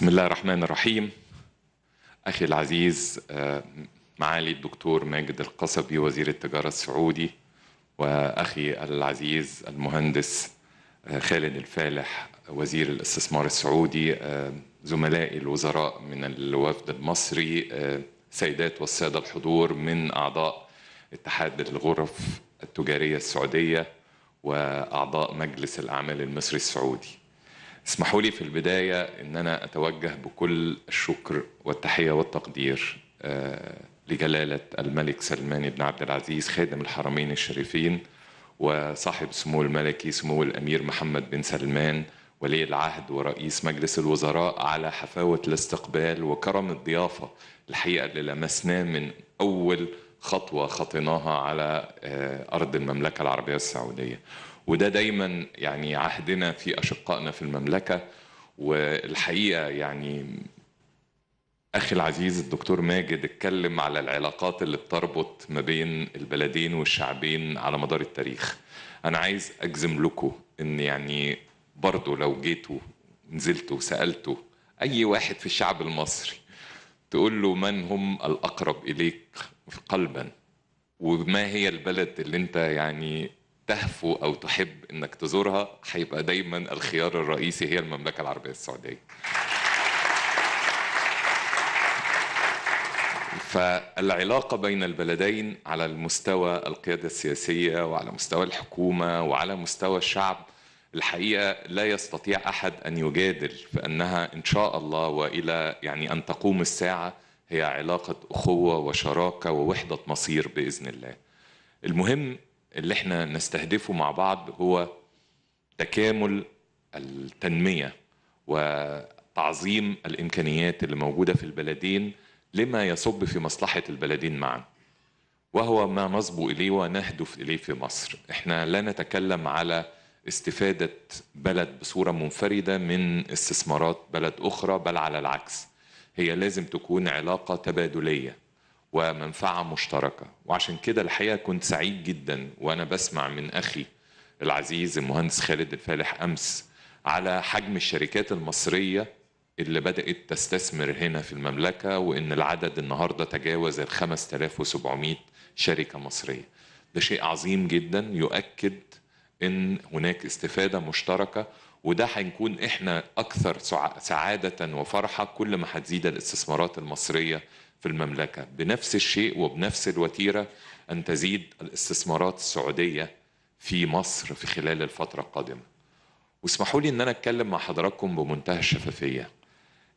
بسم الله الرحمن الرحيم أخي العزيز آه، معالي الدكتور ماجد القصبي وزير التجارة السعودي وأخي العزيز المهندس آه، خالد الفالح وزير الاستثمار السعودي آه، زملائي الوزراء من الوفد المصري سيدات والسادة الحضور من أعضاء اتحاد الغرف التجارية السعودية وأعضاء مجلس الأعمال المصري السعودي اسمحوا لي في البداية أن أنا أتوجه بكل الشكر والتحية والتقدير آه، لجلالة الملك سلمان بن عبد العزيز خادم الحرمين الشريفين وصاحب سمو الملكي سمو الأمير محمد بن سلمان ولي العهد ورئيس مجلس الوزراء على حفاوة الاستقبال وكرم الضيافة الحقيقة اللي لمسناه من أول خطوة خطيناها على آه، أرض المملكة العربية السعودية وده دايما يعني عهدنا في اشقائنا في المملكه والحقيقه يعني اخي العزيز الدكتور ماجد اتكلم على العلاقات اللي بتربط ما بين البلدين والشعبين على مدار التاريخ انا عايز اجزم لكم ان يعني برضو لو جيتوا نزلتوا سالتوا اي واحد في الشعب المصري تقول له من هم الاقرب اليك قلبا وما هي البلد اللي انت يعني تهفو او تحب انك تزورها هيبقى دايما الخيار الرئيسي هي المملكه العربيه السعوديه فالعلاقه بين البلدين على المستوى القياده السياسيه وعلى مستوى الحكومه وعلى مستوى الشعب الحقيقه لا يستطيع احد ان يجادل في انها ان شاء الله والى يعني ان تقوم الساعه هي علاقه اخوه وشراكه ووحده مصير باذن الله. المهم اللي احنا نستهدفه مع بعض هو تكامل التنميه وتعظيم الامكانيات اللي موجوده في البلدين لما يصب في مصلحه البلدين معا وهو ما نصب اليه ونهدف اليه في مصر احنا لا نتكلم على استفاده بلد بصوره منفرده من استثمارات بلد اخرى بل على العكس هي لازم تكون علاقه تبادليه ومنفعة مشتركة وعشان كده الحقيقة كنت سعيد جدا وأنا بسمع من أخي العزيز المهندس خالد الفالح أمس على حجم الشركات المصرية اللي بدأت تستثمر هنا في المملكة وإن العدد النهاردة تجاوز ال 5700 شركة مصرية ده شيء عظيم جدا يؤكد إن هناك استفادة مشتركة وده هنكون إحنا أكثر سعادة وفرحة كل ما هتزيد الاستثمارات المصرية في المملكة بنفس الشيء وبنفس الوتيرة أن تزيد الاستثمارات السعودية في مصر في خلال الفترة القادمة واسمحوا لي أن أنا أتكلم مع حضراتكم بمنتهى الشفافية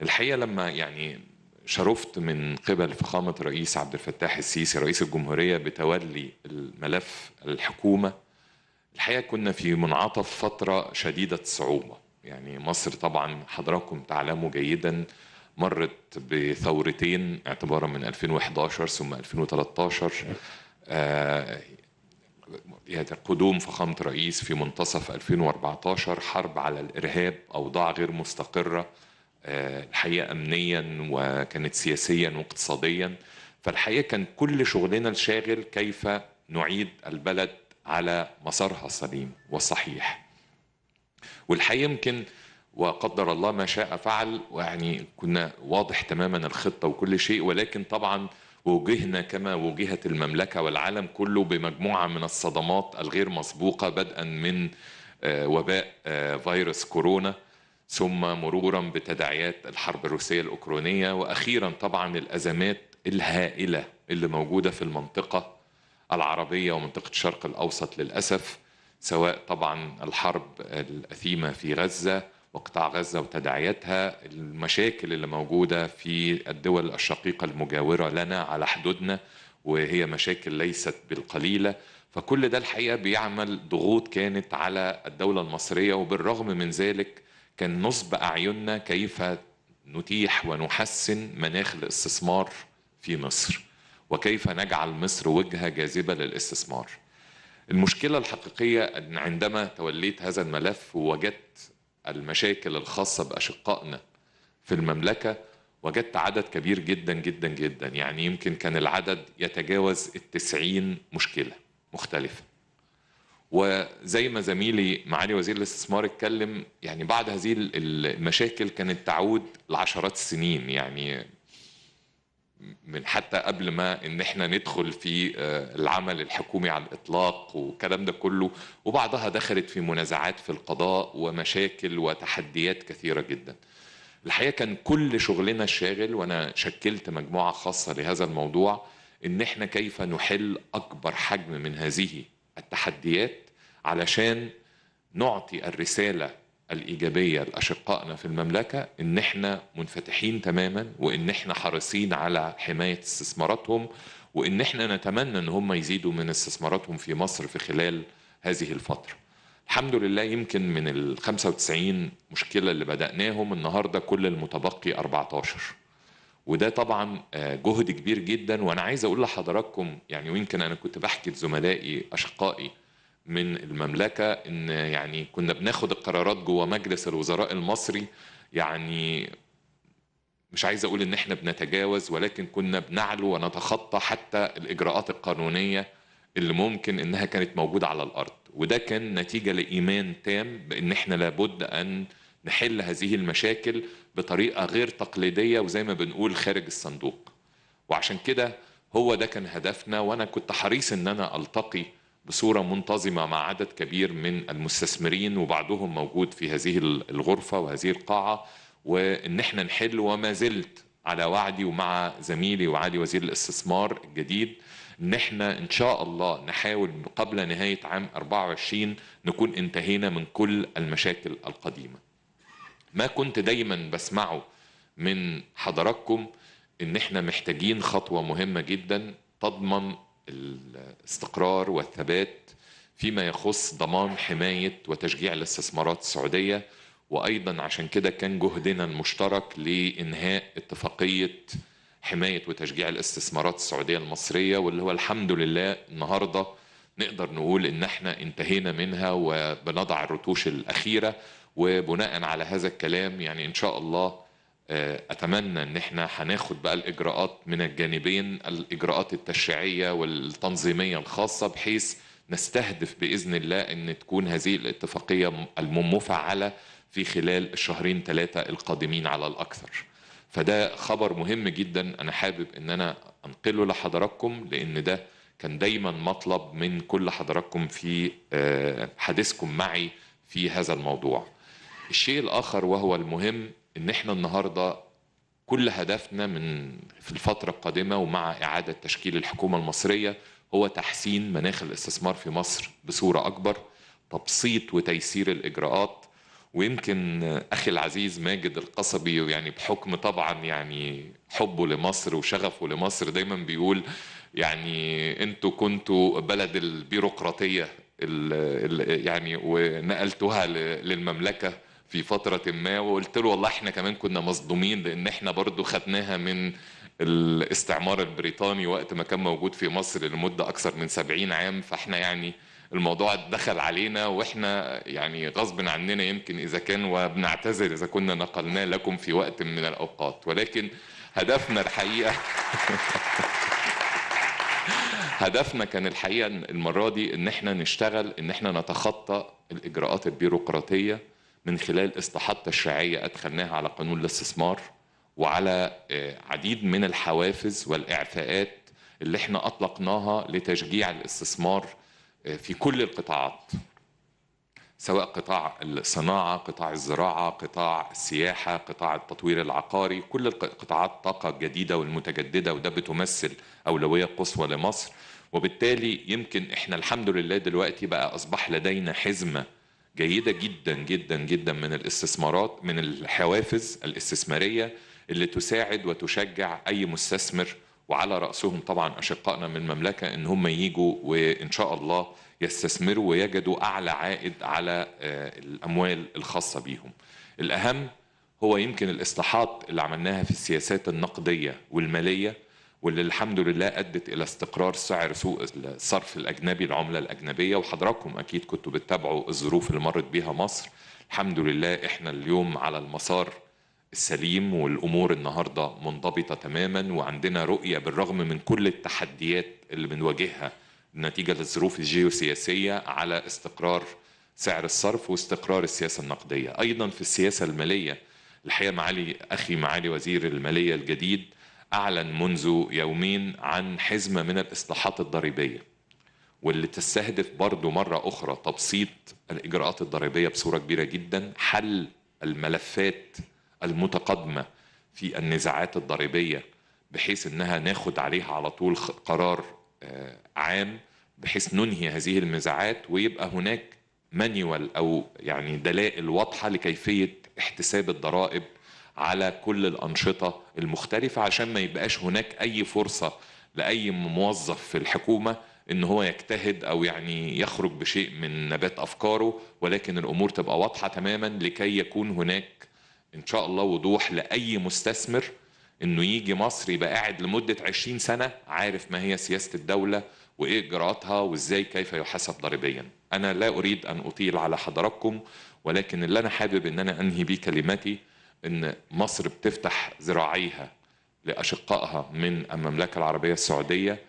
الحقيقة لما يعني شرفت من قبل فخامة الرئيس عبد الفتاح السيسي رئيس الجمهورية بتولي الملف الحكومة الحقيقة كنا في منعطف فترة شديدة الصعوبة يعني مصر طبعا حضراتكم تعلموا جيدا مرت بثورتين اعتبارا من 2011 ثم 2013 آه، يعني قدوم فخامة رئيس في منتصف 2014 حرب على الإرهاب أوضاع غير مستقرة آه، الحقيقة أمنيا وكانت سياسيا واقتصاديا فالحقيقة كان كل شغلنا الشاغل كيف نعيد البلد على مسارها السليم والصحيح والحقيقة يمكن وقدر الله ما شاء فعل ويعني كنا واضح تماما الخطه وكل شيء ولكن طبعا وجهنا كما وجهت المملكه والعالم كله بمجموعه من الصدمات الغير مسبوقه بدءا من آه، وباء آه، فيروس كورونا ثم مرورا بتداعيات الحرب الروسيه الاوكرانيه واخيرا طبعا الازمات الهائله اللي موجوده في المنطقه العربيه ومنطقه الشرق الاوسط للاسف سواء طبعا الحرب الاثيمه في غزه وقطاع غزة وتداعياتها المشاكل اللي موجودة في الدول الشقيقة المجاورة لنا على حدودنا وهي مشاكل ليست بالقليلة فكل ده الحقيقة بيعمل ضغوط كانت على الدولة المصرية وبالرغم من ذلك كان نصب أعيننا كيف نتيح ونحسن مناخ الاستثمار في مصر وكيف نجعل مصر وجهة جاذبة للاستثمار المشكلة الحقيقية أن عندما توليت هذا الملف ووجدت المشاكل الخاصة بأشقائنا في المملكة وجدت عدد كبير جدا جدا جدا يعني يمكن كان العدد يتجاوز التسعين مشكلة مختلفة وزي ما زميلي معالي وزير الاستثمار اتكلم يعني بعد هذه المشاكل كانت تعود لعشرات السنين يعني من حتى قبل ما ان احنا ندخل في آه، العمل الحكومي على الاطلاق والكلام ده كله وبعضها دخلت في منازعات في القضاء ومشاكل وتحديات كثيره جدا. الحقيقه كان كل شغلنا الشاغل وانا شكلت مجموعه خاصه لهذا الموضوع ان احنا كيف نحل اكبر حجم من هذه التحديات علشان نعطي الرساله الايجابيه لاشقائنا في المملكه ان احنا منفتحين تماما وان احنا حريصين على حمايه استثماراتهم وان احنا نتمنى ان هم يزيدوا من استثماراتهم في مصر في خلال هذه الفتره. الحمد لله يمكن من ال 95 مشكله اللي بداناهم النهارده كل المتبقي 14 وده طبعا آه، جهد كبير جدا وانا عايز اقول لحضراتكم يعني ويمكن انا كنت بحكي لزملائي اشقائي من المملكه ان يعني كنا بناخد القرارات جوه مجلس الوزراء المصري يعني مش عايز اقول ان احنا بنتجاوز ولكن كنا بنعلو ونتخطى حتى الاجراءات القانونيه اللي ممكن انها كانت موجوده على الارض وده كان نتيجه لايمان تام بان احنا لابد ان نحل هذه المشاكل بطريقه غير تقليديه وزي ما بنقول خارج الصندوق وعشان كده هو ده كان هدفنا وانا كنت حريص ان انا التقي بصورة منتظمة مع عدد كبير من المستثمرين وبعضهم موجود في هذه الغرفة وهذه القاعة وإن احنا نحل وما زلت على وعدي ومع زميلي وعلي وزير الاستثمار الجديد ان احنا ان شاء الله نحاول قبل نهايه عام 24 نكون انتهينا من كل المشاكل القديمه. ما كنت دايما بسمعه من حضراتكم ان احنا محتاجين خطوه مهمه جدا تضمن الاستقرار والثبات فيما يخص ضمان حماية وتشجيع الاستثمارات السعودية وأيضا عشان كده كان جهدنا المشترك لإنهاء اتفاقية حماية وتشجيع الاستثمارات السعودية المصرية واللي هو الحمد لله النهارده نقدر نقول ان احنا انتهينا منها وبنضع الرتوش الاخيره وبناء على هذا الكلام يعني ان شاء الله آه، اتمنى ان احنا هناخد بقى الاجراءات من الجانبين الاجراءات التشريعيه والتنظيميه الخاصه بحيث نستهدف باذن الله ان تكون هذه الاتفاقيه المفعله في خلال الشهرين ثلاثه القادمين على الاكثر. فده خبر مهم جدا انا حابب ان انا انقله لحضراتكم لان ده كان دايما مطلب من كل حضراتكم في آه، حديثكم معي في هذا الموضوع. الشيء الاخر وهو المهم ان احنا النهارده كل هدفنا من في الفتره القادمه ومع اعاده تشكيل الحكومه المصريه هو تحسين مناخ الاستثمار في مصر بصوره اكبر تبسيط وتيسير الاجراءات ويمكن اخي العزيز ماجد القصبي يعني بحكم طبعا يعني حبه لمصر وشغفه لمصر دايما بيقول يعني انتوا كنتوا بلد البيروقراطيه يعني ونقلتوها للمملكه في فتره ما وقلت له والله احنا كمان كنا مصدومين لان احنا برضو خدناها من الاستعمار البريطاني وقت ما كان موجود في مصر لمده اكثر من 70 عام فاحنا يعني الموضوع دخل علينا واحنا يعني غصب عننا يمكن اذا كان وبنعتذر اذا كنا نقلناه لكم في وقت من الاوقات ولكن هدفنا الحقيقه هدفنا كان الحقيقه المره دي ان احنا نشتغل ان احنا نتخطى الاجراءات البيروقراطيه من خلال استحاضة تشريعيه أدخلناها على قانون الاستثمار وعلى آه، عديد من الحوافز والإعفاءات اللي احنا أطلقناها لتشجيع الاستثمار آه، في كل القطاعات سواء قطاع الصناعة قطاع الزراعة قطاع السياحة قطاع التطوير العقاري كل قطاعات الطاقة الجديدة والمتجددة وده بتمثل أولوية قصوى لمصر وبالتالي يمكن احنا الحمد لله دلوقتي بقى أصبح لدينا حزمة جيده جدا جدا جدا من الاستثمارات من الحوافز الاستثماريه اللي تساعد وتشجع اي مستثمر وعلى راسهم طبعا اشقائنا من المملكه ان هم يجوا وان شاء الله يستثمروا ويجدوا اعلى عائد على آه، الاموال الخاصه بيهم. الاهم هو يمكن الاصلاحات اللي عملناها في السياسات النقديه والماليه واللي الحمد لله ادت الى استقرار سعر سوق الصرف الاجنبي العمله الاجنبيه وحضراتكم اكيد كنتوا بتتابعوا الظروف اللي مرت بيها مصر الحمد لله احنا اليوم على المسار السليم والامور النهارده منضبطه تماما وعندنا رؤيه بالرغم من كل التحديات اللي بنواجهها نتيجه للظروف الجيوسياسيه على استقرار سعر الصرف واستقرار السياسه النقديه ايضا في السياسه الماليه الحقيقه معالي اخي معالي وزير الماليه الجديد أعلن منذ يومين عن حزمة من الإصلاحات الضريبية واللي تستهدف برضو مرة أخرى تبسيط الإجراءات الضريبية بصورة كبيرة جدا حل الملفات المتقدمة في النزاعات الضريبية بحيث أنها ناخد عليها على طول قرار آه، عام بحيث ننهي هذه النزاعات ويبقى هناك مانيوال أو يعني دلائل واضحة لكيفية احتساب الضرائب على كل الأنشطة المختلفة عشان ما يبقاش هناك أي فرصة لأي موظف في الحكومة ان هو يجتهد او يعني يخرج بشيء من نبات افكاره ولكن الامور تبقى واضحه تماما لكي يكون هناك ان شاء الله وضوح لاي مستثمر انه يجي مصر يبقى قاعد لمده 20 سنه عارف ما هي سياسه الدوله وايه اجراءاتها وازاي كيف يحاسب ضريبيا. انا لا اريد ان اطيل على حضراتكم ولكن اللي انا حابب ان انا انهي بيه كلماتي ان مصر بتفتح ذراعيها لاشقائها من المملكه العربيه السعوديه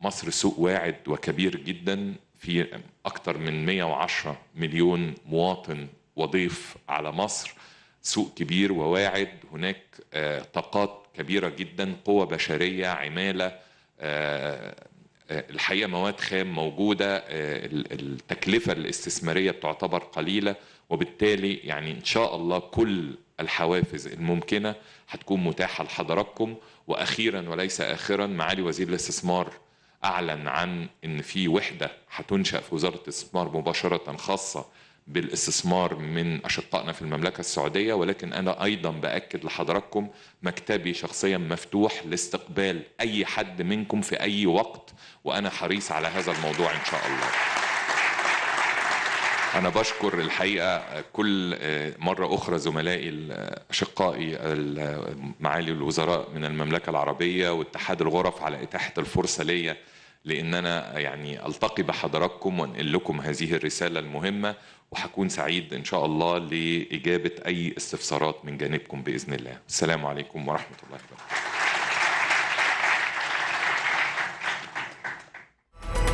مصر سوق واعد وكبير جدا في اكثر من 110 مليون مواطن وضيف على مصر سوق كبير وواعد هناك آه، طاقات كبيره جدا قوه بشريه عماله آه، آه، الحقيقه مواد خام موجوده التكلفه الاستثماريه بتعتبر قليله وبالتالي يعني ان شاء الله كل الحوافز الممكنة هتكون متاحة لحضراتكم وأخيرا وليس آخرا معالي وزير الاستثمار أعلن عن أن في وحدة هتنشأ في وزارة الاستثمار مباشرة خاصة بالاستثمار من أشقائنا في المملكة السعودية ولكن أنا أيضا بأكد لحضراتكم مكتبي شخصيا مفتوح لاستقبال أي حد منكم في أي وقت وأنا حريص على هذا الموضوع إن شاء الله أنا بشكر الحقيقة كل آه، مرة أخرى زملائي أشقائي معالي الوزراء من المملكة العربية واتحاد الغرف على إتاحة الفرصة ليا لأن أنا يعني ألتقي بحضراتكم وأنقل لكم هذه الرسالة المهمة وحكون سعيد إن شاء الله لإجابة أي استفسارات من جانبكم بإذن الله السلام عليكم ورحمة الله وبركاته